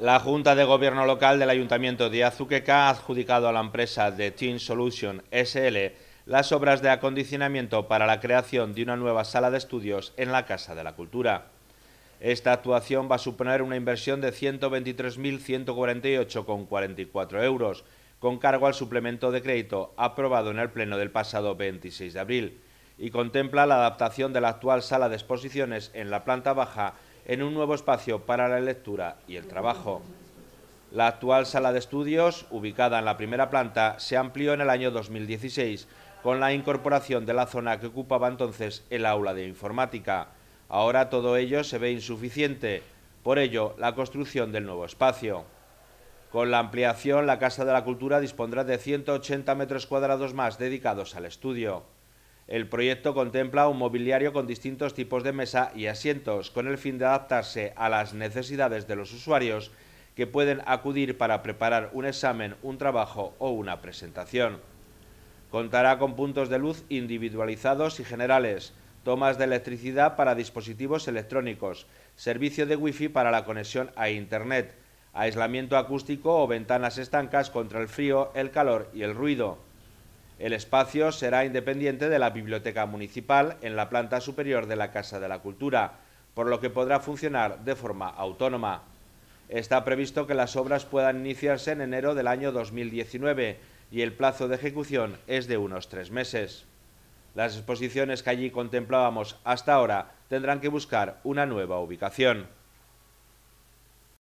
La Junta de Gobierno Local del Ayuntamiento de Azuqueca ha adjudicado a la empresa de Team Solution SL las obras de acondicionamiento para la creación de una nueva sala de estudios en la Casa de la Cultura. Esta actuación va a suponer una inversión de 123.148,44 euros, con cargo al suplemento de crédito aprobado en el Pleno del pasado 26 de abril, y contempla la adaptación de la actual sala de exposiciones en la planta baja en un nuevo espacio para la lectura y el trabajo. La actual sala de estudios, ubicada en la primera planta, se amplió en el año 2016 con la incorporación de la zona que ocupaba entonces el aula de informática. Ahora todo ello se ve insuficiente, por ello la construcción del nuevo espacio. Con la ampliación, la Casa de la Cultura dispondrá de 180 metros cuadrados más dedicados al estudio. El proyecto contempla un mobiliario con distintos tipos de mesa y asientos, con el fin de adaptarse a las necesidades de los usuarios que pueden acudir para preparar un examen, un trabajo o una presentación. Contará con puntos de luz individualizados y generales, tomas de electricidad para dispositivos electrónicos, servicio de wifi para la conexión a Internet, aislamiento acústico o ventanas estancas contra el frío, el calor y el ruido el espacio será independiente de la Biblioteca Municipal en la planta superior de la Casa de la Cultura, por lo que podrá funcionar de forma autónoma. Está previsto que las obras puedan iniciarse en enero del año 2019 y el plazo de ejecución es de unos tres meses. Las exposiciones que allí contemplábamos hasta ahora tendrán que buscar una nueva ubicación.